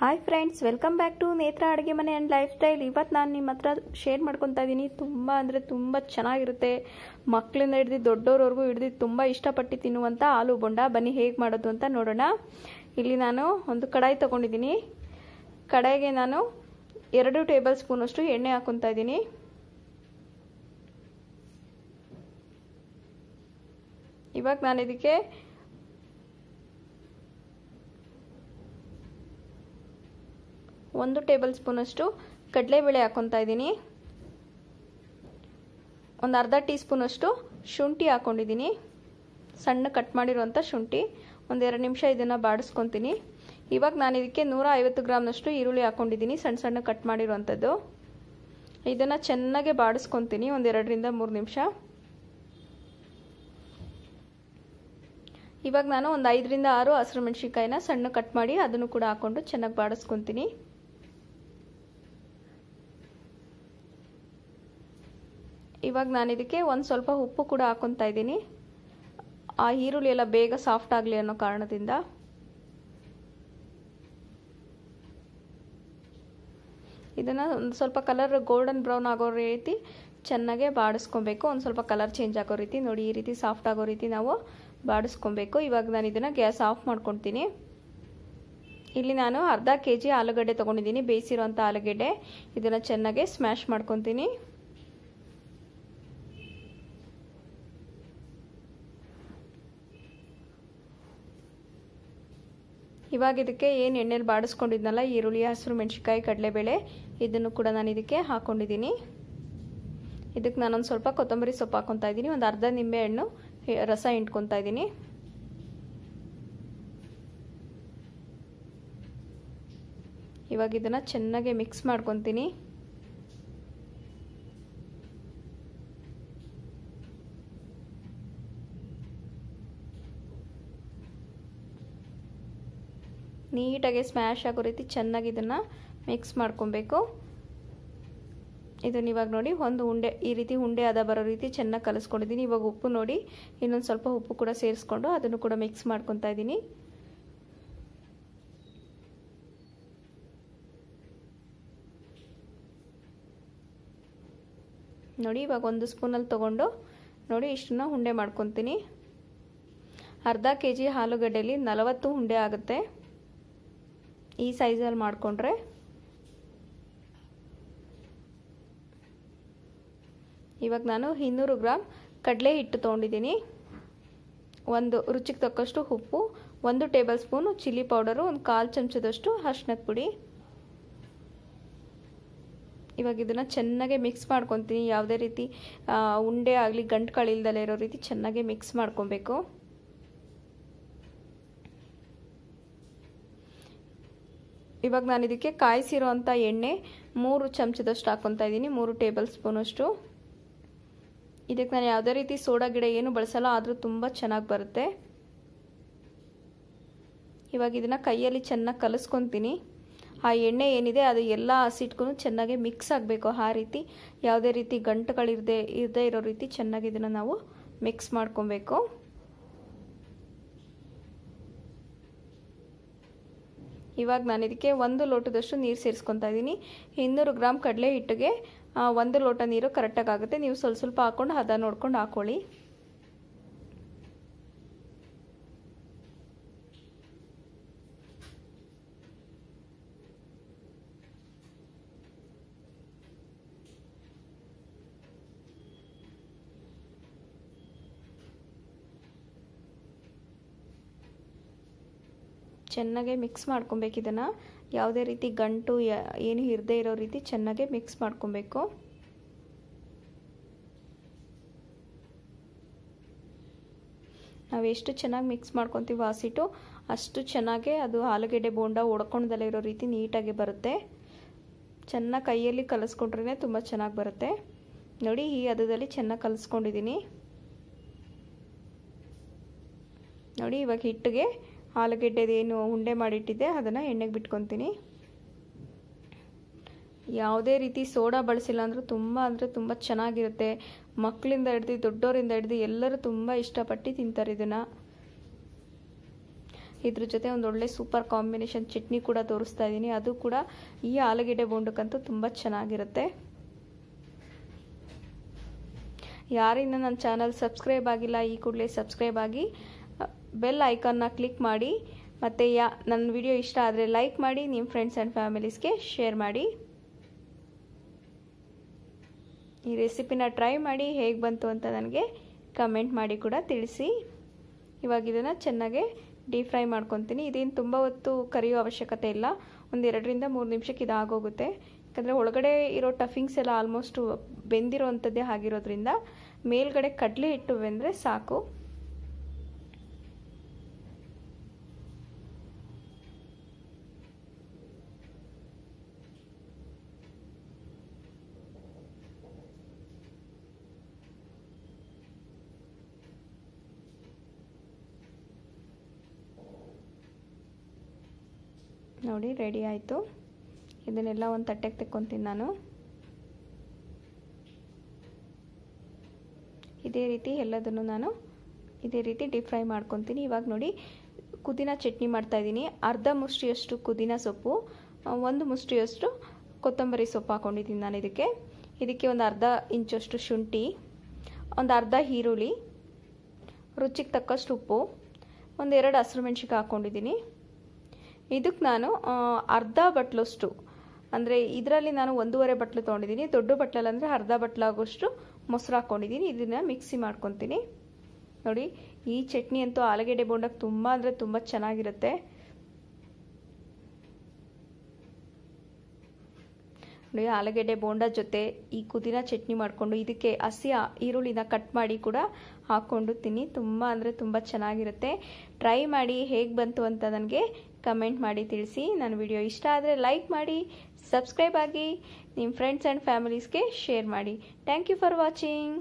hi friends welcome back to Netra ಅಡುಗೆ ಮನೆ and life style ಇವತ್ತು ನಾನು ನಿಮ್ಮ ಹತ್ರ ಶೇರ್ ಮಾಡ್ಕೊತಾ ಇದ್ದೀನಿ ತುಂಬ ಅಂದರೆ ತುಂಬ ಚೆನ್ನಾಗಿರುತ್ತೆ ಮಕ್ಕಳಿಂದ ಹಿಡ್ದು ದೊಡ್ಡವ್ರವರೆಗೂ ಹಿಡ್ದು ತುಂಬ ಇಷ್ಟಪಟ್ಟು ತಿನ್ನುವಂಥ ಆಲೂ ಬೊಂಡ ಬನ್ನಿ ಹೇಗೆ ಮಾಡೋದು ಅಂತ ನೋಡೋಣ ಇಲ್ಲಿ ನಾನು ಒಂದು ಕಡಾಯಿ ತೊಗೊಂಡಿದ್ದೀನಿ ಕಡಾಯಿಗೆ ನಾನು ಎರಡು ಟೇಬಲ್ ಸ್ಪೂನಷ್ಟು ಎಣ್ಣೆ ಹಾಕೊತಾ ಇದ್ದೀನಿ ಇವಾಗ ನಾನು ಇದಕ್ಕೆ ಒಂದು ಟೇಬಲ್ ಸ್ಪೂನಷ್ಟು ಕಡಲೆಬೇಳೆ ಹಾಕ್ಕೊತಾ ಇದ್ದೀನಿ ಒಂದು ಅರ್ಧ ಟೀ ಸ್ಪೂನಷ್ಟು ಶುಂಠಿ ಹಾಕ್ಕೊಂಡಿದ್ದೀನಿ ಸಣ್ಣ ಕಟ್ ಮಾಡಿರುವಂಥ ಶುಂಠಿ ಒಂದೆರಡು ನಿಮಿಷ ಇದನ್ನು ಬಾಡಿಸ್ಕೊತೀನಿ ಇವಾಗ ನಾನು ಇದಕ್ಕೆ ನೂರ ಐವತ್ತು ಗ್ರಾಮ್ನಷ್ಟು ಈರುಳ್ಳಿ ಹಾಕ್ಕೊಂಡಿದ್ದೀನಿ ಸಣ್ಣ ಸಣ್ಣ ಕಟ್ ಮಾಡಿರುವಂಥದ್ದು ಇದನ್ನು ಚೆನ್ನಾಗೆ ಬಾಡಿಸ್ಕೊತೀನಿ ಒಂದೆರಡರಿಂದ ಮೂರು ನಿಮಿಷ ಇವಾಗ ನಾನು ಒಂದು ಐದರಿಂದ ಆರು ಹಸಿರು ಮೆಣಸಿನ್ಕಾಯಿನ ಸಣ್ಣ ಕಟ್ ಮಾಡಿ ಅದನ್ನು ಕೂಡ ಹಾಕ್ಕೊಂಡು ಚೆನ್ನಾಗಿ ಬಾಡಿಸ್ಕೊತೀನಿ ಇವಾಗ ನಾನು ಇದಕ್ಕೆ ಒಂದು ಸ್ವಲ್ಪ ಉಪ್ಪು ಕೂಡ ಹಾಕೊತಾ ಇದ್ದೀನಿ ಆ ಈರುಳ್ಳಿ ಎಲ್ಲ ಬೇಗ ಸಾಫ್ಟ್ ಆಗಲಿ ಅನ್ನೋ ಕಾರಣದಿಂದ ಇದನ್ನು ಒಂದು ಸ್ವಲ್ಪ ಕಲರ್ ಗೋಲ್ಡನ್ ಬ್ರೌನ್ ಆಗೋ ರೀತಿ ಚೆನ್ನಾಗೆ ಬಾಡಿಸ್ಕೊಬೇಕು ಒಂದು ಸ್ವಲ್ಪ ಕಲರ್ ಚೇಂಜ್ ಆಗೋ ರೀತಿ ನೋಡಿ ಈ ರೀತಿ ಸಾಫ್ಟ್ ಆಗೋ ರೀತಿ ನಾವು ಬಾಡಿಸ್ಕೊಬೇಕು ಇವಾಗ ನಾನು ಇದನ್ನು ಗ್ಯಾಸ್ ಆಫ್ ಮಾಡ್ಕೊತೀನಿ ಇಲ್ಲಿ ನಾನು ಅರ್ಧ ಕೆ ಜಿ ಆಲೂಗಡ್ಡೆ ತೊಗೊಂಡಿದ್ದೀನಿ ಬೇಯಿಸಿರುವಂಥ ಆಲೂಗಡ್ಡೆ ಇದನ್ನು ಚೆನ್ನಾಗೆ ಸ್ಮ್ಯಾಶ್ ಮಾಡ್ಕೊತೀನಿ ಇವಾಗ ಇದಕ್ಕೆ ಏನು ಎಣ್ಣೆಲಿ ಬಾಡಿಸ್ಕೊಂಡಿದ್ನಲ್ಲ ಈರುಳ್ಳಿ ಹಸಿರು ಮೆಣಸಿಕಾಯಿ ಕಡಲೆಬೇಳೆ ಇದನ್ನು ಕೂಡ ನಾನು ಇದಕ್ಕೆ ಹಾಕ್ಕೊಂಡಿದ್ದೀನಿ ಇದಕ್ಕೆ ನಾನೊಂದು ಸ್ವಲ್ಪ ಕೊತ್ತಂಬರಿ ಸೊಪ್ಪು ಹಾಕೊತಾ ಇದ್ದೀನಿ ಒಂದು ಅರ್ಧ ನಿಂಬೆಹಣ್ಣು ರಸ ಇಂಟ್ಕೊತಾ ಇದ್ದೀನಿ ಇವಾಗ ಇದನ್ನು ಚೆನ್ನಾಗಿ ಮಿಕ್ಸ್ ಮಾಡ್ಕೊತೀನಿ ನೀಟಾಗಿ ಸ್ಮ್ಯಾಶ್ ಆಗೋ ರೀತಿ ಚೆನ್ನಾಗಿ ಇದನ್ನು ಮಿಕ್ಸ್ ಮಾಡ್ಕೊಬೇಕು ಇದನ್ನ ಇವಾಗ ನೋಡಿ ಒಂದು ಉಂಡೆ ಈ ರೀತಿ ಉಂಡೆ ಅದ ಬರೋ ರೀತಿ ಚೆನ್ನಾಗಿ ಕಲಿಸ್ಕೊಂಡಿದ್ದೀನಿ ಇವಾಗ ಉಪ್ಪು ನೋಡಿ ಇನ್ನೊಂದು ಸ್ವಲ್ಪ ಉಪ್ಪು ಕೂಡ ಸೇರಿಸ್ಕೊಂಡು ಅದನ್ನು ಕೂಡ ಮಿಕ್ಸ್ ಮಾಡ್ಕೊತಾ ಇದ್ದೀನಿ ನೋಡಿ ಇವಾಗ ಒಂದು ಸ್ಪೂನಲ್ಲಿ ತೊಗೊಂಡು ನೋಡಿ ಇಷ್ಟನ್ನ ಉಂಡೆ ಮಾಡ್ಕೊತೀನಿ ಅರ್ಧ ಕೆ ಜಿ ಆಲೂಗಡ್ಡೆಯಲ್ಲಿ ನಲವತ್ತು ಉಂಡೆ ಆಗುತ್ತೆ ಈ ಸೈಜಲ್ಲಿ ಮಾಡಿಕೊಂಡ್ರೆ ಇವಾಗ ನಾನು ಇನ್ನೂರು ಗ್ರಾಮ್ ಕಡಲೆ ಹಿಟ್ಟು ತೊಗೊಂಡಿದ್ದೀನಿ ಒಂದು ರುಚಿಗೆ ತಕ್ಕಷ್ಟು ಉಪ್ಪು ಒಂದು ಟೇಬಲ್ ಸ್ಪೂನು ಚಿಲ್ಲಿ ಪೌಡರು ಒಂದು ಕಾಲು ಚಮಚದಷ್ಟು ಅರ್ಶಿನದ ಪುಡಿ ಇವಾಗ ಇದನ್ನು ಚೆನ್ನಾಗೆ ಮಿಕ್ಸ್ ಮಾಡ್ಕೊತೀನಿ ಯಾವುದೇ ರೀತಿ ಉಂಡೆ ಆಗಲಿ ಗಂಟುಗಳಿಲ್ದಲೇ ಇರೋ ರೀತಿ ಚೆನ್ನಾಗಿ ಮಿಕ್ಸ್ ಮಾಡ್ಕೊಬೇಕು ಇವಾಗ ನಾನು ಇದಕ್ಕೆ ಕಾಯಿಸಿರುವಂಥ ಎಣ್ಣೆ ಮೂರು ಚಮಚದಷ್ಟು ಹಾಕ್ಕೊತಾ ಇದ್ದೀನಿ ಮೂರು ಟೇಬಲ್ ಸ್ಪೂನಷ್ಟು ಇದಕ್ಕೆ ನಾನು ಯಾವುದೇ ರೀತಿ ಸೋಡಾ ಗಿಡ ಏನು ಬಳಸಲ್ಲ ಆದರೂ ತುಂಬ ಚೆನ್ನಾಗಿ ಬರುತ್ತೆ ಇವಾಗ ಇದನ್ನು ಕೈಯಲ್ಲಿ ಚೆನ್ನಾಗಿ ಕಲಿಸ್ಕೊತೀನಿ ಆ ಎಣ್ಣೆ ಏನಿದೆ ಅದು ಎಲ್ಲ ಹಸಿಟ್ಗೂ ಚೆನ್ನಾಗಿ ಮಿಕ್ಸ್ ಆಗಬೇಕು ಆ ರೀತಿ ಯಾವುದೇ ರೀತಿ ಗಂಟುಗಳಿರದೆ ಇರದೇ ಇರೋ ರೀತಿ ಚೆನ್ನಾಗಿ ಇದನ್ನು ನಾವು ಮಿಕ್ಸ್ ಮಾಡ್ಕೊಬೇಕು ಇವಾಗ ನಾನು ಇದಕ್ಕೆ ಒಂದು ಲೋಟದಷ್ಟು ನೀರು ಸೇರಿಸ್ಕೊತಾ ಇದ್ದೀನಿ ಇನ್ನೂರು ಗ್ರಾಮ್ ಕಡಲೆ ಹಿಟ್ಟಿಗೆ ಒಂದು ಲೋಟ ನೀರು ಕರೆಕ್ಟಾಗಿ ಆಗುತ್ತೆ ನೀವು ಸ್ವಲ್ಪ ಸ್ವಲ್ಪ ಹಾಕ್ಕೊಂಡು ಹದ ನೋಡ್ಕೊಂಡು ಹಾಕೊಳ್ಳಿ ಚೆನ್ನಾಗೆ ಮಿಕ್ಸ್ ಮಾಡ್ಕೊಬೇಕು ಇದನ್ನು ಯಾವುದೇ ರೀತಿ ಗಂಟು ಏನು ಇರದೇ ಇರೋ ರೀತಿ ಚೆನ್ನಾಗೆ ಮಿಕ್ಸ್ ಮಾಡ್ಕೊಬೇಕು ನಾವು ಎಷ್ಟು ಚೆನ್ನಾಗಿ ಮಿಕ್ಸ್ ಮಾಡ್ಕೊತೀವಿ ಹಸಿಟ್ಟು ಅಷ್ಟು ಚೆನ್ನಾಗೆ ಅದು ಆಲೂಗೆಡ್ಡೆ ಬೋಂಡ ಒಡ್ಕೊಂಡದಲ್ಲೇ ಇರೋ ರೀತಿ ನೀಟಾಗಿ ಬರುತ್ತೆ ಚೆನ್ನಾಗಿ ಕೈಯಲ್ಲಿ ಕಲಸ್ಕೊಂಡ್ರೇ ತುಂಬ ಚೆನ್ನಾಗಿ ಬರುತ್ತೆ ನೋಡಿ ಈ ಹದದಲ್ಲಿ ಚೆನ್ನಾಗಿ ಕಲಿಸ್ಕೊಂಡಿದ್ದೀನಿ ನೋಡಿ ಇವಾಗ ಹಿಟ್ಟಿಗೆ ಆಲೂಗೆಡ್ಡೆದೇನು ಉಂಡೆ ಮಾಡಿಟ್ಟಿದ್ದೆ ಅದನ್ನು ಎಣ್ಣೆಗೆ ಬಿಟ್ಕೊತೀನಿ ಯಾವುದೇ ರೀತಿ ಸೋಡಾ ಬಳಸಿಲ್ಲ ಅಂದರೂ ತುಂಬ ಅಂದರೆ ತುಂಬ ಚೆನ್ನಾಗಿರುತ್ತೆ ಮಕ್ಕಳಿಂದ ಹಿಡ್ದು ದೊಡ್ಡೋರಿಂದ ಹಿಡ್ದು ಎಲ್ಲರೂ ತುಂಬ ಇಷ್ಟಪಟ್ಟು ತಿಂತಾರೆ ಇದನ್ನು ಇದ್ರ ಜೊತೆ ಒಂದೊಳ್ಳೆ ಸೂಪರ್ ಕಾಂಬಿನೇಷನ್ ಚಟ್ನಿ ಕೂಡ ತೋರಿಸ್ತಾ ಇದ್ದೀನಿ ಅದು ಕೂಡ ಈ ಆಲೂಗೆಡ್ಡೆ ಬೋಂಡಕ್ಕಂತೂ ತುಂಬ ಚೆನ್ನಾಗಿರುತ್ತೆ ಯಾರಿಂದ ನನ್ನ ಚಾನಲ್ ಸಬ್ಸ್ಕ್ರೈಬ್ ಆಗಿಲ್ಲ ಈ ಕೂಡಲೇ ಸಬ್ಸ್ಕ್ರೈಬ್ ಆಗಿ ಬೆಲ್ ಐಕನ್ನ ಕ್ಲಿಕ್ ಮಾಡಿ ಮತ್ತು ಯಾ ನನ್ನ ವಿಡಿಯೋ ಇಷ್ಟ ಆದರೆ ಲೈಕ್ ಮಾಡಿ ನಿಮ್ಮ ಫ್ರೆಂಡ್ಸ್ ಆ್ಯಂಡ್ ಫ್ಯಾಮಿಲೀಸ್ಗೆ ಶೇರ್ ಮಾಡಿ ಈ ರೆಸಿಪಿನ ಟ್ರೈ ಮಾಡಿ ಹೇಗೆ ಬಂತು ಅಂತ ನನಗೆ ಕಮೆಂಟ್ ಮಾಡಿ ಕೂಡ ತಿಳಿಸಿ ಇವಾಗ ಇದನ್ನು ಚೆನ್ನಾಗೆ ಡೀಪ್ ಫ್ರೈ ಮಾಡ್ಕೊತೀನಿ ಇದೇನು ತುಂಬ ಹೊತ್ತು ಕರೆಯೋ ಅವಶ್ಯಕತೆ ಇಲ್ಲ ಒಂದೆರಡರಿಂದ ಮೂರು ನಿಮಿಷಕ್ಕೆ ಇದಾಗೋಗುತ್ತೆ ಯಾಕಂದರೆ ಒಳಗಡೆ ಇರೋ ಟಫಿಂಗ್ಸ್ ಎಲ್ಲ ಆಲ್ಮೋಸ್ಟು ಬೆಂದಿರೋ ಅಂಥದ್ದೇ ಆಗಿರೋದ್ರಿಂದ ಮೇಲ್ಗಡೆ ಕಡಲೆ ಹಿಟ್ಟು ಬೆಂದರೆ ಸಾಕು ನೋಡಿ ರೆಡಿ ಆಯಿತು ಇದನ್ನೆಲ್ಲ ಒಂದು ತಟ್ಟೆಗೆ ತೆಕ್ಕೊತೀನಿ ನಾನು ಇದೇ ರೀತಿ ಎಲ್ಲದನ್ನು ನಾನು ಇದೇ ರೀತಿ ಡೀಪ್ ಫ್ರೈ ಮಾಡ್ಕೊತೀನಿ ಇವಾಗ ನೋಡಿ ಕುದಿನ ಚಟ್ನಿ ಮಾಡ್ತಾ ಇದ್ದೀನಿ ಅರ್ಧ ಮುಷ್ಟಿಯಷ್ಟು ಕುದಿನ ಸೊಪ್ಪು ಒಂದು ಮುಷ್ಟಿಯಷ್ಟು ಕೊತ್ತಂಬರಿ ಸೊಪ್ಪು ಹಾಕೊಂಡಿದ್ದೀನಿ ನಾನು ಇದಕ್ಕೆ ಇದಕ್ಕೆ ಒಂದು ಅರ್ಧ ಇಂಚಷ್ಟು ಶುಂಠಿ ಒಂದು ಅರ್ಧ ಈರುಳ್ಳಿ ರುಚಿಗೆ ತಕ್ಕಷ್ಟು ಉಪ್ಪು ಒಂದೆರಡು ಹಸಿರು ಮೆಣಸಿಗೆ ಹಾಕ್ಕೊಂಡಿದ್ದೀನಿ ಇದಕ್ಕೆ ನಾನು ಅರ್ಧ ಬಟ್ಲಷ್ಟು ಅಂದರೆ ಇದರಲ್ಲಿ ನಾನು ಒಂದೂವರೆ ಬಟ್ಲು ತೊಗೊಂಡಿದ್ದೀನಿ ದೊಡ್ಡ ಬಟ್ಲಲ್ಲಿ ಅಂದರೆ ಅರ್ಧ ಬಟ್ಲಾಗೋಷ್ಟು ಮೊಸರು ಹಾಕ್ಕೊಂಡಿದ್ದೀನಿ ಇದನ್ನು ಮಿಕ್ಸಿ ಮಾಡ್ಕೊತೀನಿ ನೋಡಿ ಈ ಚಟ್ನಿ ಅಂತೂ ಆಲೂಗೆಡ್ಡೆ ಬೋಂಡಕ್ಕೆ ತುಂಬ ಅಂದರೆ ತುಂಬ ಚೆನ್ನಾಗಿರುತ್ತೆ ನೋಡಿ ಆಲೂಗೆಡ್ಡೆ ಬೋಂಡ ಜೊತೆ ಈ ಕುದಿನ ಚಟ್ನಿ ಮಾಡಿಕೊಂಡು ಇದಕ್ಕೆ ಹಸಿ ಈರುಳ್ಳಿನ ಕಟ್ ಮಾಡಿ ಕೂಡ ಹಾಕ್ಕೊಂಡು ತಿನ್ನಿ ತುಂಬ ಅಂದರೆ ತುಂಬ ಚೆನ್ನಾಗಿರುತ್ತೆ ಟ್ರೈ ಮಾಡಿ ಹೇಗೆ ಬಂತು ಅಂತ ನನಗೆ ಕಮೆಂಟ್ ಮಾಡಿ ತಿಳಿಸಿ ನನ್ನ ವಿಡಿಯೋ ಇಷ್ಟ ಆದರೆ ಲೈಕ್ ಮಾಡಿ ಸಬ್ಸ್ಕ್ರೈಬ್ ಆಗಿ ನಿಮ್ಮ ಫ್ರೆಂಡ್ಸ್ ಆ್ಯಂಡ್ ಫ್ಯಾಮಿಲೀಸ್ಗೆ ಶೇರ್ ಮಾಡಿ ಥ್ಯಾಂಕ್ ಯು ಫಾರ್ ವಾಚಿಂಗ್